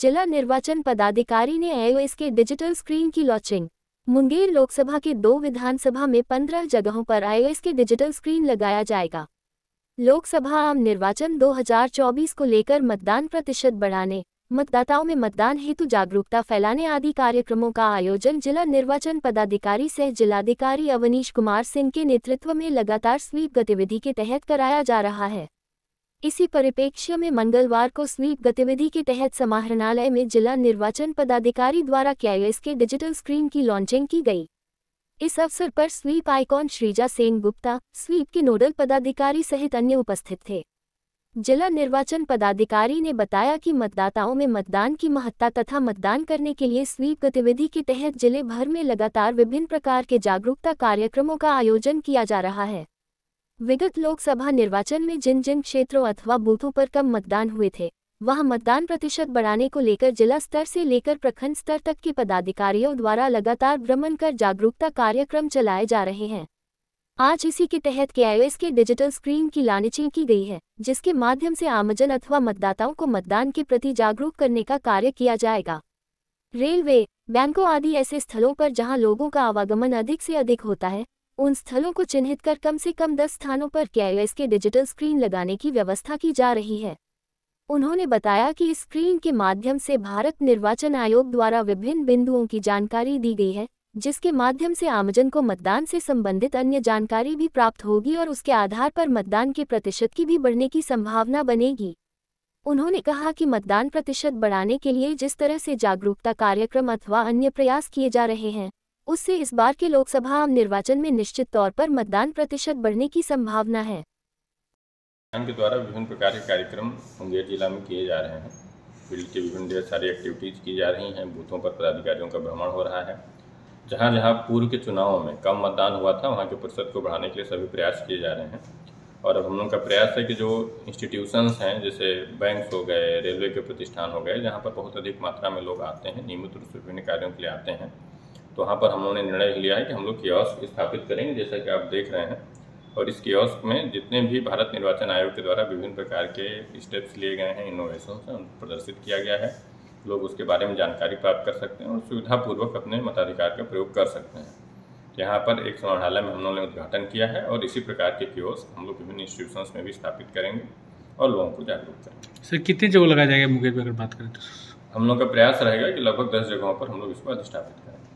जिला निर्वाचन पदाधिकारी ने एओएस के डिजिटल स्क्रीन की लॉन्चिंग मुंगेर लोकसभा के दो विधानसभा में पंद्रह जगहों पर आईओएस के डिजिटल स्क्रीन लगाया जाएगा लोकसभा आम निर्वाचन 2024 को लेकर मतदान प्रतिशत बढ़ाने मतदाताओं में मतदान हेतु जागरूकता फैलाने आदि कार्यक्रमों का आयोजन जिला निर्वाचन पदाधिकारी सह जिलाधिकारी अवनीश कुमार सिंह के नेतृत्व में लगातार स्वीप गतिविधि के तहत कराया जा रहा है इसी परिप्रेक्ष्य में मंगलवार को स्वीप गतिविधि के तहत समाहरणालय में जिला निर्वाचन पदाधिकारी द्वारा गया के डिजिटल स्क्रीन की लॉन्चिंग की गई इस अवसर पर sweep icon Sreeja Sen Gupta sweep के नोडल पदाधिकारी सहित अन्य उपस्थित थे जिला निर्वाचन पदाधिकारी ने बताया कि मतदाताओं में मतदान की महत्ता तथा मतदान करने के लिए स्वीप गतिविधि के तहत जिले भर में लगातार विभिन्न प्रकार के जागरूकता कार्यक्रमों का आयोजन किया जा रहा है विगत लोकसभा निर्वाचन में जिन जिन क्षेत्रों अथवा बूथों पर कम मतदान हुए थे वहां मतदान प्रतिशत बढ़ाने को लेकर जिला स्तर से लेकर प्रखंड स्तर तक के पदाधिकारियों द्वारा लगातार भ्रमण कर जागरूकता कार्यक्रम चलाए जा रहे हैं आज इसी के तहत के के डिजिटल स्क्रीन की लानिचिंग की गई है जिसके माध्यम से आमजन अथवा मतदाताओं को मतदान के प्रति जागरूक करने का कार्य किया जाएगा रेलवे बैंकों आदि ऐसे स्थलों पर जहां लोगों का आवागमन अधिक से अधिक होता है उन स्थलों को चिन्हित कर कम से कम दस स्थानों पर कैओएस के डिजिटल स्क्रीन लगाने की व्यवस्था की जा रही है उन्होंने बताया कि इस स्क्रीन के माध्यम से भारत निर्वाचन आयोग द्वारा विभिन्न बिंदुओं की जानकारी दी गई है जिसके माध्यम से आमजन को मतदान से संबंधित अन्य जानकारी भी प्राप्त होगी और उसके आधार पर मतदान के प्रतिशत की भी बढ़ने की संभावना बनेगी उन्होंने कहा कि मतदान प्रतिशत बढ़ाने के लिए जिस तरह से जागरूकता कार्यक्रम अथवा अन्य प्रयास किए जा रहे हैं उससे इस बार के लोकसभा आम निर्वाचन में निश्चित तौर पर मतदान प्रतिशत बढ़ने की संभावना है के द्वारा विभिन्न प्रकार के कार्यक्रम मुंगेर जिला में किए जा रहे हैं फील्ड की विभिन्न ढेर सारी एक्टिविटीज की जा रही हैं बूथों पर पदाधिकारियों का भ्रमण हो रहा है जहाँ जहाँ पूर्व के चुनावों में कम मतदान हुआ था वहाँ के प्रतिशत को बढ़ाने के लिए सभी प्रयास किए जा रहे हैं और अब हम लोग का प्रयास है कि जो इंस्टीट्यूशंस हैं जैसे बैंक्स हो गए रेलवे के प्रतिष्ठान हो गए जहाँ पर बहुत अधिक मात्रा में लोग आते हैं नियमित रूप से विभिन्न कार्यों के लिए आते हैं तो वहाँ पर हमने निर्णय लिया है कि हम लोग कियोस्क स्थापित करेंगे जैसा कि आप देख रहे हैं और इस कियोस्क में जितने भी भारत निर्वाचन आयोग के द्वारा विभिन्न प्रकार के स्टेप्स लिए गए हैं इनोवेशन से प्रदर्शित किया गया है लोग उसके बारे में जानकारी प्राप्त कर सकते हैं और सुविधापूर्वक अपने मताधिकार का प्रयोग कर सकते हैं यहाँ पर एक संग्रहालय में हम लोगों ने उद्घाटन किया है और इसी प्रकार के कियोस्क हम लोग विभिन्न इंस्टीट्यूशन में भी स्थापित करेंगे और लोगों को जागरूक करेंगे सर कितनी जगह लगाया जाएगा मुकेश अगर बात करें तो हम लोग का प्रयास रहेगा कि लगभग दस जगहों पर हम लोग इसको अधिष्ठापित करेंगे